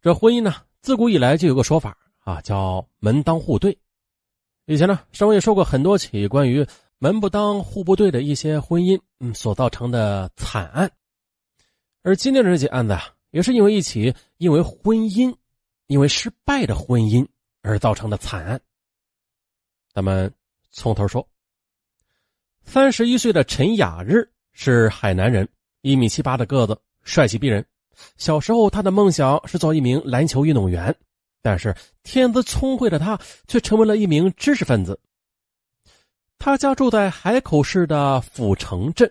这婚姻呢，自古以来就有个说法啊，叫门当户对。以前呢，上文也说过很多起关于门不当户不对的一些婚姻，嗯，所造成的惨案。而今天的这起案子，也是因为一起因为婚姻，因为失败的婚姻而造成的惨案。咱们从头说。三十一岁的陈雅日是海南人，一米七八的个子，帅气逼人。小时候，他的梦想是做一名篮球运动员，但是天资聪慧的他却成为了一名知识分子。他家住在海口市的府城镇，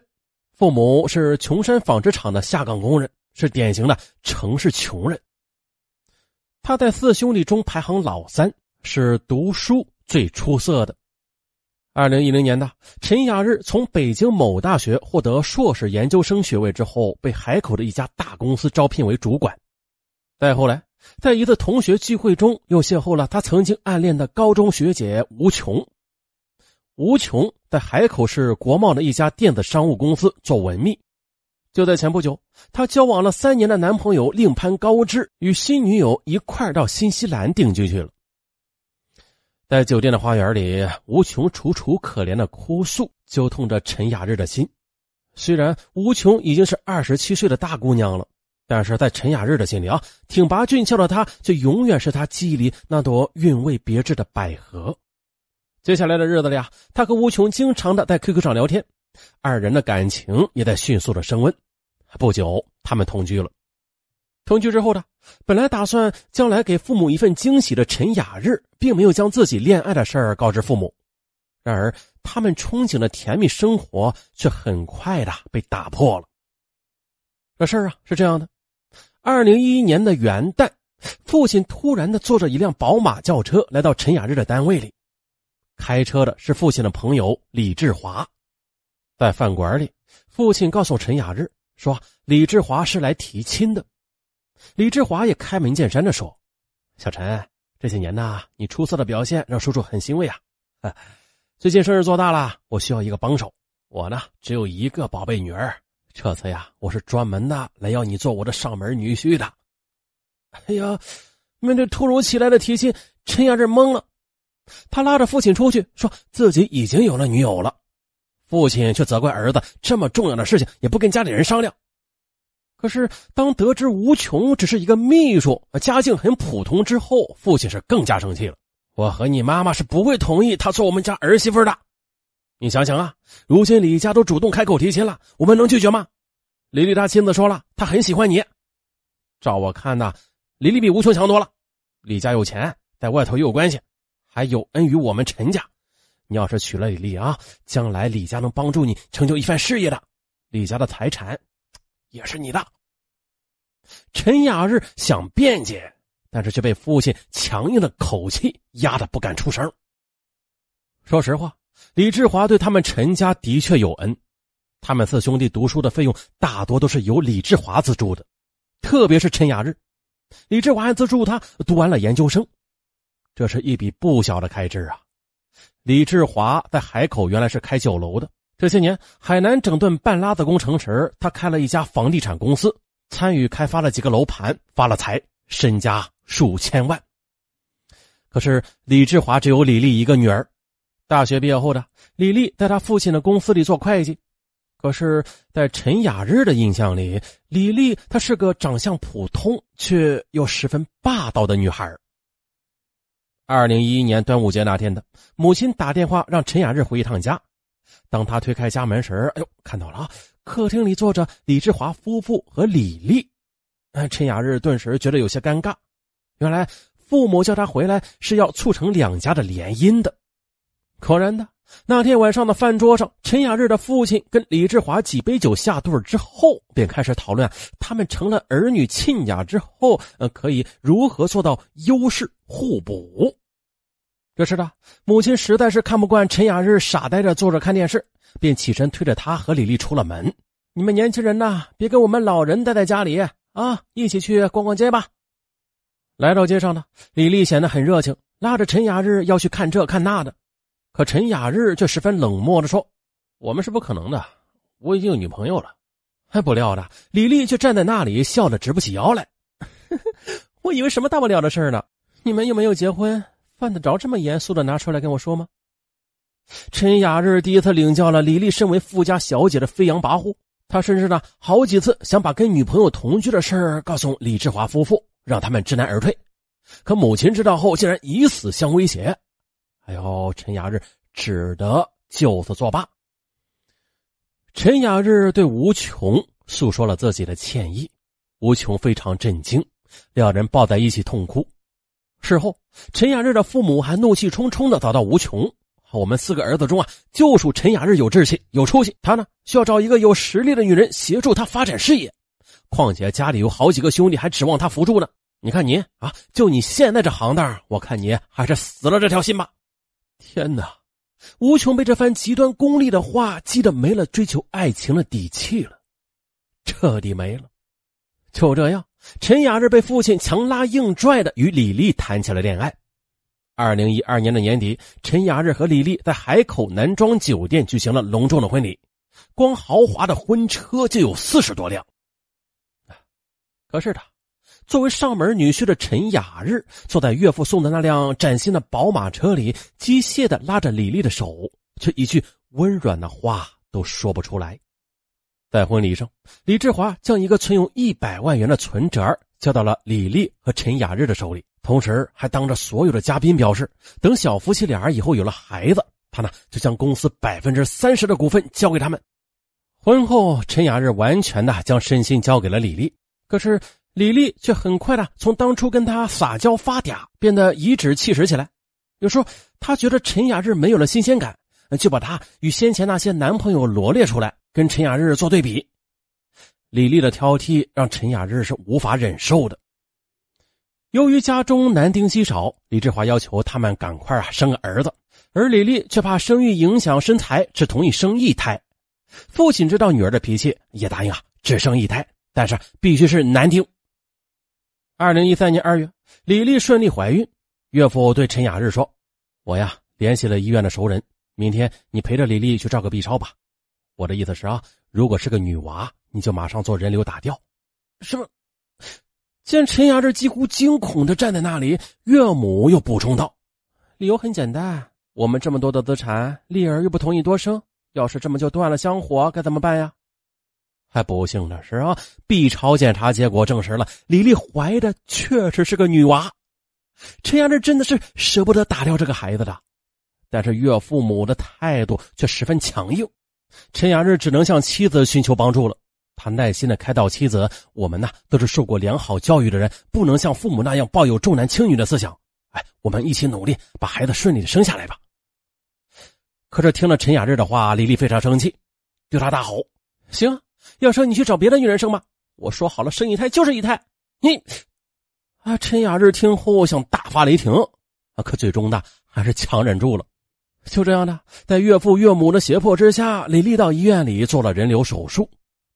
父母是琼山纺织厂的下岗工人，是典型的城市穷人。他在四兄弟中排行老三，是读书最出色的。二零一零年的陈亚日从北京某大学获得硕士研究生学位之后，被海口的一家大公司招聘为主管。再后来，在一次同学聚会中，又邂逅了他曾经暗恋的高中学姐吴琼。吴琼在海口市国贸的一家电子商务公司做文秘。就在前不久，他交往了三年的男朋友另攀高枝，与新女友一块到新西兰定居去了。在酒店的花园里，吴琼楚楚可怜的哭诉，揪痛着陈雅日的心。虽然吴琼已经是二十七岁的大姑娘了，但是在陈雅日的心里啊，挺拔俊俏的她，却永远是她记忆里那朵韵味别致的百合。接下来的日子里啊，他和吴琼经常的在 QQ 上聊天，二人的感情也在迅速的升温。不久，他们同居了。同居之后呢，本来打算将来给父母一份惊喜的陈雅日，并没有将自己恋爱的事儿告知父母。然而，他们憧憬的甜蜜生活却很快的被打破了。这事儿啊是这样的：二零一一年的元旦，父亲突然的坐着一辆宝马轿车来到陈雅日的单位里。开车的是父亲的朋友李志华。在饭馆里，父亲告诉陈雅日说：“李志华是来提亲的。”李志华也开门见山的说：“小陈，这些年呢，你出色的表现让叔叔很欣慰啊。最近生意做大了，我需要一个帮手。我呢，只有一个宝贝女儿，这次呀，我是专门的来要你做我的上门女婿的。”哎呀，面对突如其来的提亲，陈亚珍懵了，他拉着父亲出去，说自己已经有了女友了。父亲却责怪儿子，这么重要的事情也不跟家里人商量。可是，当得知吴琼只是一个秘书，家境很普通之后，父亲是更加生气了。我和你妈妈是不会同意她做我们家儿媳妇的。你想想啊，如今李家都主动开口提亲了，我们能拒绝吗？李丽她亲自说了，她很喜欢你。照我看呢，李丽比吴琼强多了。李家有钱，在外头又有关系，还有恩于我们陈家。你要是娶了李丽啊，将来李家能帮助你成就一番事业的。李家的财产。也是你的，陈雅日想辩解，但是却被父亲强硬的口气压得不敢出声。说实话，李志华对他们陈家的确有恩，他们四兄弟读书的费用大多都是由李志华资助的，特别是陈雅日，李志华资助他读完了研究生，这是一笔不小的开支啊。李志华在海口原来是开酒楼的。这些年，海南整顿半拉子工程时，他开了一家房地产公司，参与开发了几个楼盘，发了财，身家数千万。可是，李志华只有李丽一个女儿。大学毕业后的李丽，在他父亲的公司里做会计。可是，在陈雅日的印象里，李丽她是个长相普通却又十分霸道的女孩。二零一一年端午节那天，的母亲打电话让陈雅日回一趟家。当他推开家门时，哎呦，看到了啊！客厅里坐着李志华夫妇和李丽。哎，陈雅日顿时觉得有些尴尬。原来父母叫他回来是要促成两家的联姻的。果然的，那天晚上的饭桌上，陈雅日的父亲跟李志华几杯酒下肚之后，便开始讨论他们成了儿女亲家之后，呃，可以如何做到优势互补。这是的，母亲实在是看不惯陈雅日傻呆着坐着看电视，便起身推着他和李丽出了门。你们年轻人呐，别跟我们老人待在家里啊，一起去逛逛街吧。来到街上呢，李丽显得很热情，拉着陈雅日要去看这看那的。可陈雅日却十分冷漠的说：“我们是不可能的，我已经有女朋友了。”还不料的，李丽却站在那里笑得直不起腰来。呵呵，我以为什么大不了的事呢，你们又没有结婚。犯得着这么严肃的拿出来跟我说吗？陈雅日第一次领教了李丽身为富家小姐的飞扬跋扈。他甚至呢好几次想把跟女朋友同居的事儿告诉李志华夫妇，让他们知难而退。可母亲知道后竟然以死相威胁，哎呦，陈雅日只得就此作罢。陈雅日对吴琼诉说了自己的歉意，吴琼非常震惊，两人抱在一起痛哭。事后，陈雅日的父母还怒气冲冲的找到吴琼。我们四个儿子中啊，就属陈雅日有志气、有出息。他呢，需要找一个有实力的女人协助他发展事业。况且家里有好几个兄弟，还指望他辅助呢。你看你啊，就你现在这行当，我看你还是死了这条心吧。天哪，吴琼被这番极端功利的话激得没了追求爱情的底气了，彻底没了。就这样。陈雅日被父亲强拉硬拽的与李丽谈起了恋爱。二零一二年的年底，陈雅日和李丽在海口男装酒店举行了隆重的婚礼，光豪华的婚车就有四十多辆。可是他作为上门女婿的陈雅日，坐在岳父送的那辆崭新的宝马车里，机械的拉着李丽的手，却一句温软的话都说不出来。在婚礼上，李志华将一个存有一百万元的存折交到了李丽和陈雅日的手里，同时还当着所有的嘉宾表示，等小夫妻俩以后有了孩子，他呢就将公司百分之三十的股份交给他们。婚后，陈雅日完全的将身心交给了李丽，可是李丽却很快的从当初跟他撒娇发嗲，变得颐指气使起来。有时候，她觉得陈雅日没有了新鲜感，就把他与先前那些男朋友罗列出来。跟陈雅日做对比，李丽的挑剔让陈雅日是无法忍受的。由于家中男丁稀少，李志华要求他们赶快啊生个儿子，而李丽却怕生育影响身材，只同意生一胎。父亲知道女儿的脾气，也答应啊只生一胎，但是必须是男丁。二零一三年二月，李丽顺利怀孕，岳父对陈雅日说：“我呀联系了医院的熟人，明天你陪着李丽去照个 B 超吧。”我的意思是啊，如果是个女娃，你就马上做人流打掉。什么？见陈牙这几乎惊恐的站在那里，岳母又补充道：“理由很简单，我们这么多的资产，丽儿又不同意多生，要是这么就断了香火，该怎么办呀？”还不幸的是啊，B 超检查结果证实了李丽怀的确实是个女娃。陈牙这真的是舍不得打掉这个孩子的，但是岳父母的态度却十分强硬。陈雅日只能向妻子寻求帮助了。他耐心的开导妻子：“我们呢都是受过良好教育的人，不能像父母那样抱有重男轻女的思想。哎，我们一起努力，把孩子顺利的生下来吧。”可是听了陈雅日的话，李丽非常生气，对他大吼：“行，要生你去找别的女人生吧！我说好了，生一胎就是一胎，你……啊！”陈雅日听后想大发雷霆，啊，可最终呢，还是强忍住了。就这样的，在岳父岳母的胁迫之下，李丽到医院里做了人流手术。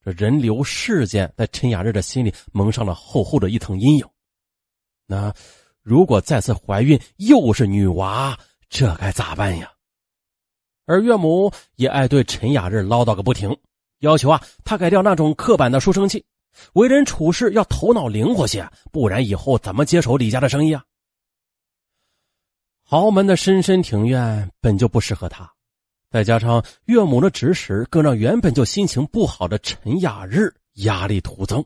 这人流事件在陈雅日的心里蒙上了厚厚的一层阴影。那如果再次怀孕又是女娃，这该咋办呀？而岳母也爱对陈雅日唠叨个不停，要求啊她改掉那种刻板的书生气，为人处事要头脑灵活些，不然以后怎么接手李家的生意啊？豪门的深深庭院本就不适合他，再加上岳母的指使，更让原本就心情不好的陈雅日压力徒增。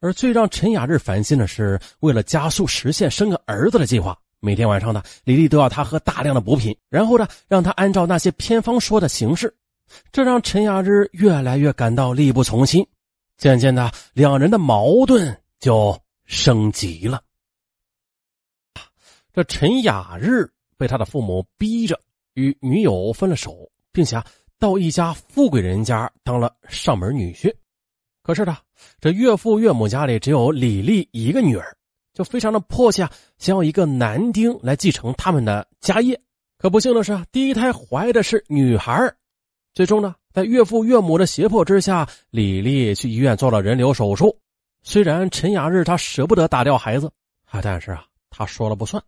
而最让陈雅日烦心的是，为了加速实现生个儿子的计划，每天晚上呢，李丽都要他喝大量的补品，然后呢，让他按照那些偏方说的形式，这让陈雅日越来越感到力不从心。渐渐的，两人的矛盾就升级了。这陈雅日被他的父母逼着与女友分了手，并且啊到一家富贵人家当了上门女婿。可是呢，这岳父岳母家里只有李丽一个女儿，就非常的迫切想要一个男丁来继承他们的家业。可不幸的是，第一胎怀的是女孩最终呢，在岳父岳母的胁迫之下，李丽去医院做了人流手术。虽然陈雅日他舍不得打掉孩子，啊，但是啊他说了不算。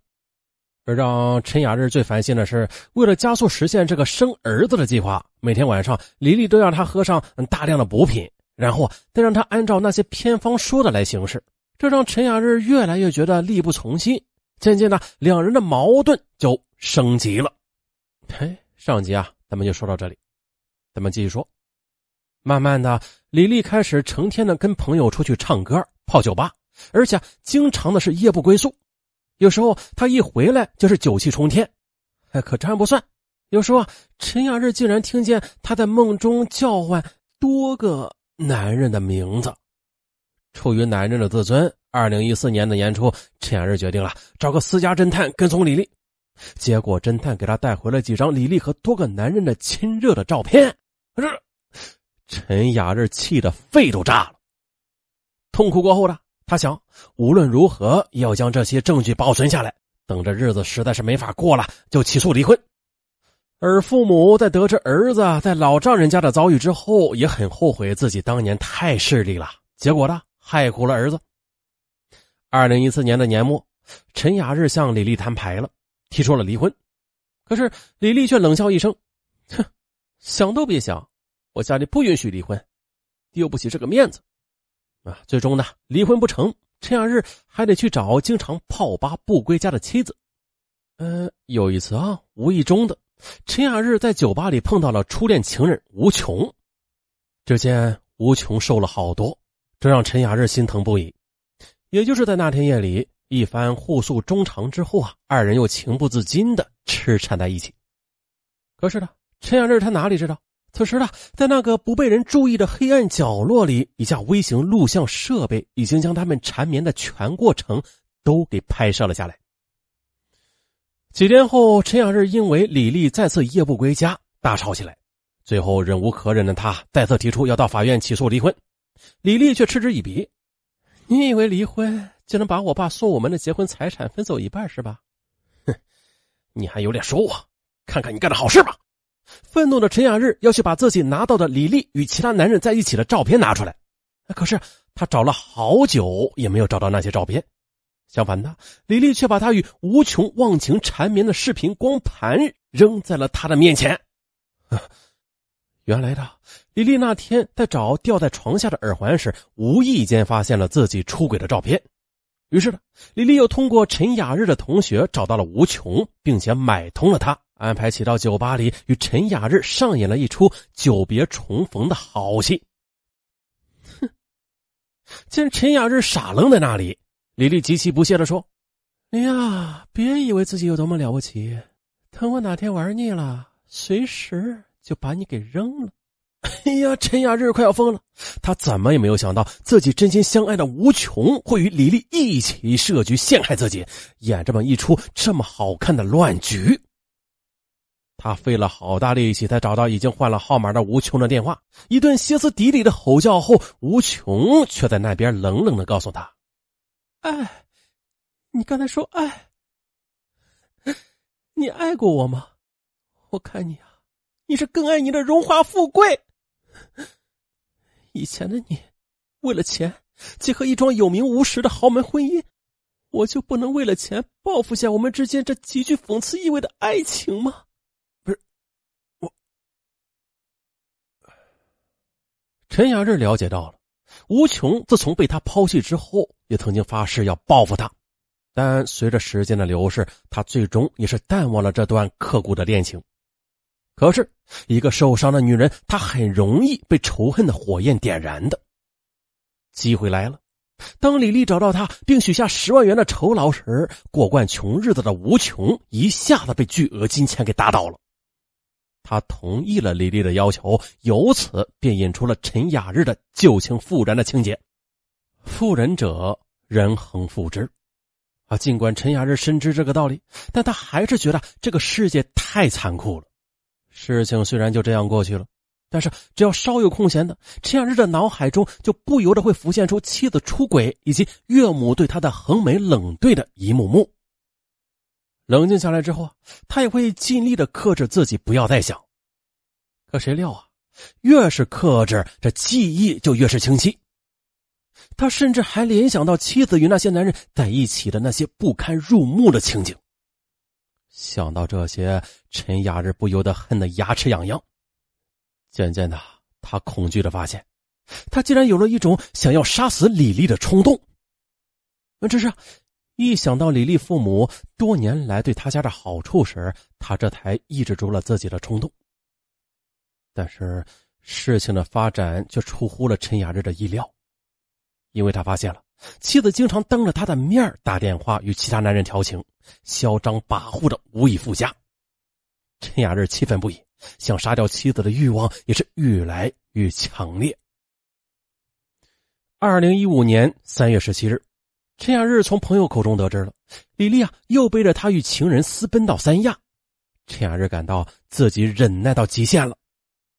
让陈雅日最烦心的是，为了加速实现这个生儿子的计划，每天晚上李丽都让他喝上大量的补品，然后再让他按照那些偏方说的来行事。这让陈雅日越来越觉得力不从心，渐渐的，两人的矛盾就升级了。哎，上集啊，咱们就说到这里，咱们继续说。慢慢的，李丽开始成天的跟朋友出去唱歌、泡酒吧，而且经常的是夜不归宿。有时候他一回来就是酒气冲天，可这还不算。有时候，陈亚日竟然听见他在梦中叫唤多个男人的名字。出于男人的自尊，二零一四年的年初，陈亚日决定了找个私家侦探跟踪李丽。结果，侦探给他带回了几张李丽和多个男人的亲热的照片。陈亚日气得肺都炸了，痛哭过后呢？他想，无论如何要将这些证据保存下来，等这日子实在是没法过了，就起诉离婚。而父母在得知儿子在老丈人家的遭遇之后，也很后悔自己当年太势利了，结果呢，害苦了儿子。二零一四年的年末，陈雅日向李丽摊牌了，提出了离婚。可是李丽却冷笑一声：“哼，想都别想，我家里不允许离婚，丢不起这个面子。”啊，最终呢，离婚不成，陈雅日还得去找经常泡吧不归家的妻子。呃，有一次啊，无意中的，陈雅日在酒吧里碰到了初恋情人吴琼。只见吴琼瘦了好多，这让陈雅日心疼不已。也就是在那天夜里，一番互诉衷肠之后啊，二人又情不自禁的痴缠在一起。可是呢，陈雅日他哪里知道？此时呢，在那个不被人注意的黑暗角落里，一架微型录像设备已经将他们缠绵的全过程都给拍摄了下来。几天后，陈雅日因为李丽再次夜不归家，大吵起来。最后忍无可忍的他，再次提出要到法院起诉离婚。李丽却嗤之以鼻：“你以为离婚就能把我爸送我们的结婚财产分走一半是吧？哼，你还有脸说我？看看你干的好事吧！”愤怒的陈雅日要去把自己拿到的李丽与其他男人在一起的照片拿出来，可是他找了好久也没有找到那些照片。相反的，李丽却把他与吴琼忘情缠绵的视频光盘扔在了他的面前。原来的李丽那天在找掉在床下的耳环时，无意间发现了自己出轨的照片。于是呢，李丽又通过陈雅日的同学找到了吴琼，并且买通了他。安排起到酒吧里，与陈雅日上演了一出久别重逢的好戏。哼！见陈雅日傻愣在那里，李丽极其不屑的说：“哎呀，别以为自己有多么了不起，等我哪天玩腻了，随时就把你给扔了。” 哎呀，陈雅日快要疯了，他怎么也没有想到，自己真心相爱的吴琼会与李丽一起设局陷害自己，演这么一出这么好看的乱局。他费了好大力气才找到已经换了号码的吴琼的电话，一顿歇斯底里的吼叫后，吴琼却在那边冷冷的告诉他：“爱，你刚才说爱，你爱过我吗？我看你啊，你是更爱你的荣华富贵。以前的你，为了钱结合一桩有名无实的豪门婚姻，我就不能为了钱报复下我们之间这极具讽刺意味的爱情吗？”陈雅这了解到了，吴琼自从被他抛弃之后，也曾经发誓要报复他，但随着时间的流逝，他最终也是淡忘了这段刻骨的恋情。可是，一个受伤的女人，她很容易被仇恨的火焰点燃的。机会来了，当李丽找到他并许下十万元的酬劳时，过惯穷日子的吴琼一下子被巨额金钱给打倒了。他同意了李丽的要求，由此便引出了陈雅日的旧情复燃的情节。妇人者，人恒复之。啊，尽管陈雅日深知这个道理，但他还是觉得这个世界太残酷了。事情虽然就这样过去了，但是只要稍有空闲的，陈雅日的脑海中就不由得会浮现出妻子出轨以及岳母对他的横眉冷对的一幕幕。冷静下来之后他也会尽力的克制自己，不要再想。可谁料啊，越是克制，这记忆就越是清晰。他甚至还联想到妻子与那些男人在一起的那些不堪入目的情景。想到这些，陈雅日不由得恨得牙齿痒痒。渐渐的，他恐惧的发现，他竟然有了一种想要杀死李丽的冲动。那这是？一想到李丽父母多年来对他家的好处时，他这才抑制住了自己的冲动。但是事情的发展却出乎了陈雅日的意料，因为他发现了妻子经常当着他的面打电话与其他男人调情，嚣张跋扈的无以复加。陈雅日气愤不已，想杀掉妻子的欲望也是愈来愈强烈。二零一五年三月十七日。陈亚日从朋友口中得知了李丽啊，又背着他与情人私奔到三亚。陈亚日感到自己忍耐到极限了。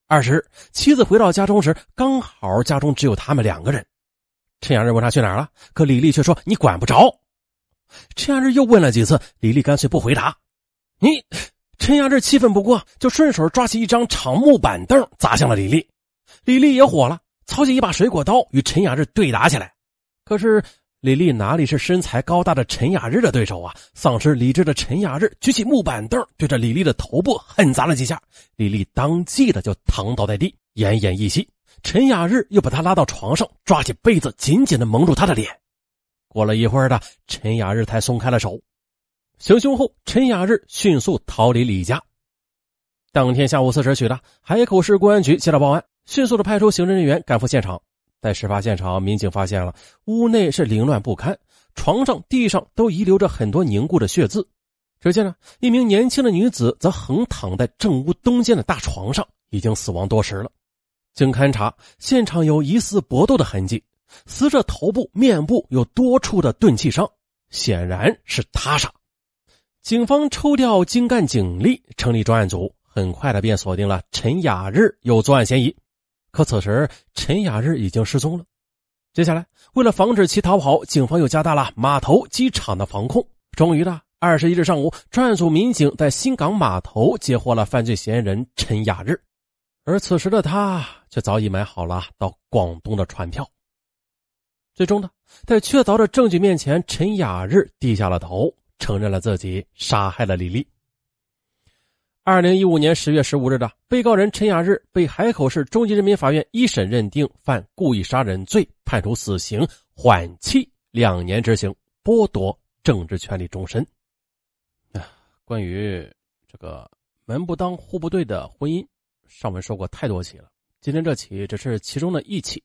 二十，妻子回到家中时，刚好家中只有他们两个人。陈亚日问她去哪儿了，可李丽却说：“你管不着。”陈亚日又问了几次，李丽干脆不回答。你，陈亚日气愤不过，就顺手抓起一张长木板凳砸向了李丽。李丽也火了，操起一把水果刀与陈亚日对打起来。可是。李丽哪里是身材高大的陈雅日的对手啊！丧失理智的陈雅日举起木板凳，对着李丽的头部狠砸了几下，李丽当即的就躺倒在地，奄奄一息。陈雅日又把他拉到床上，抓起被子紧紧的蒙住他的脸。过了一会儿的，陈雅日才松开了手。行凶后，陈雅日迅速逃离李家。当天下午四时许的，海口市公安局接到报案，迅速的派出刑侦人员赶赴现场。在事发现场，民警发现了屋内是凌乱不堪，床上、地上都遗留着很多凝固的血渍。只见呢，一名年轻的女子则横躺在正屋东间的大床上，已经死亡多时了。经勘查，现场有疑似搏斗的痕迹，死者头部、面部有多处的钝器伤，显然是他杀。警方抽调精干警力，成立专案组，很快的便锁定了陈雅日有作案嫌疑。可此时，陈雅日已经失踪了。接下来，为了防止其逃跑，警方又加大了码头、机场的防控。终于呢，二十一日上午，专案组民警在新港码头截获了犯罪嫌疑人陈雅日。而此时的他，却早已买好了到广东的船票。最终呢，在确凿的证据面前，陈雅日低下了头，承认了自己杀害了李丽。二零一五年十月十五日的被告人陈雅日被海口市中级人民法院一审认定犯故意杀人罪，判处死刑，缓期两年执行，剥夺政治权利终身。啊，关于这个门不当户不对的婚姻，上文说过太多起了，今天这起只是其中的一起。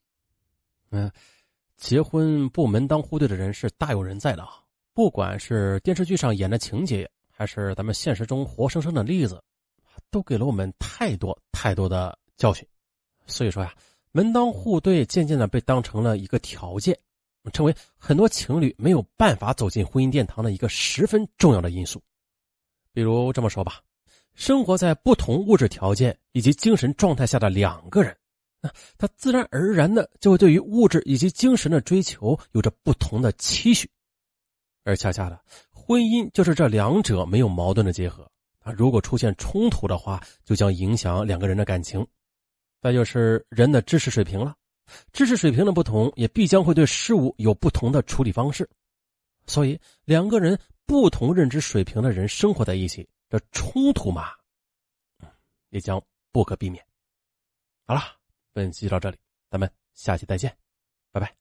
嗯，结婚不门当户对的人是大有人在的啊，不管是电视剧上演的情节，还是咱们现实中活生生的例子。都给了我们太多太多的教训，所以说呀，门当户对渐渐的被当成了一个条件，成为很多情侣没有办法走进婚姻殿堂的一个十分重要的因素。比如这么说吧，生活在不同物质条件以及精神状态下的两个人，那他自然而然的就会对于物质以及精神的追求有着不同的期许，而恰恰的婚姻就是这两者没有矛盾的结合。如果出现冲突的话，就将影响两个人的感情。再就是人的知识水平了，知识水平的不同，也必将会对事物有不同的处理方式。所以，两个人不同认知水平的人生活在一起，这冲突嘛，也将不可避免。好了，本期到这里，咱们下期再见，拜拜。